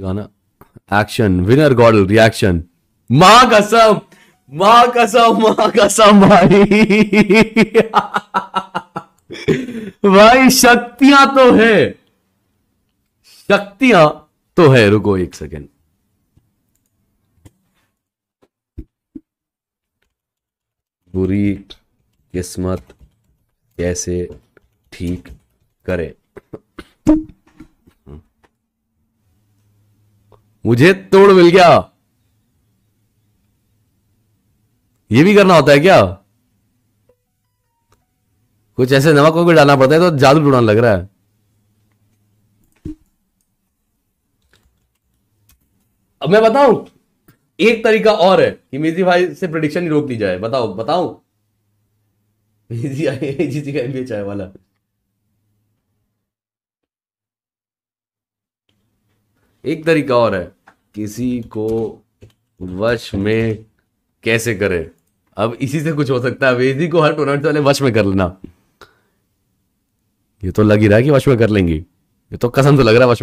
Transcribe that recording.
गाना action winner गॉडल reaction मां कसम मां कसम मां कसम भाई भाई शक्तियां तो है शक्तियां तो है रुको एक सेकेंड बुरी किस्मत कैसे ठीक करें मुझे तोड़ मिल गया ये भी करना होता है क्या कुछ ऐसे नमक को भी डालना पड़ता है तो जादू टूटा लग रहा है अब मैं बताऊं एक तरीका और है कि मेजी भाई से प्रोडिक्शन ही रोक दी जाए बताओ बताओ जी का एमबीए चाय वाला एक तरीका और है किसी को वश में कैसे करें अब इसी से कुछ हो सकता है वेदी को हर टूर्नामेंट वाले वश में कर लेना ये तो लग ही रहा है कि वश में कर लेंगी ये तो कसम तो लग रहा है वश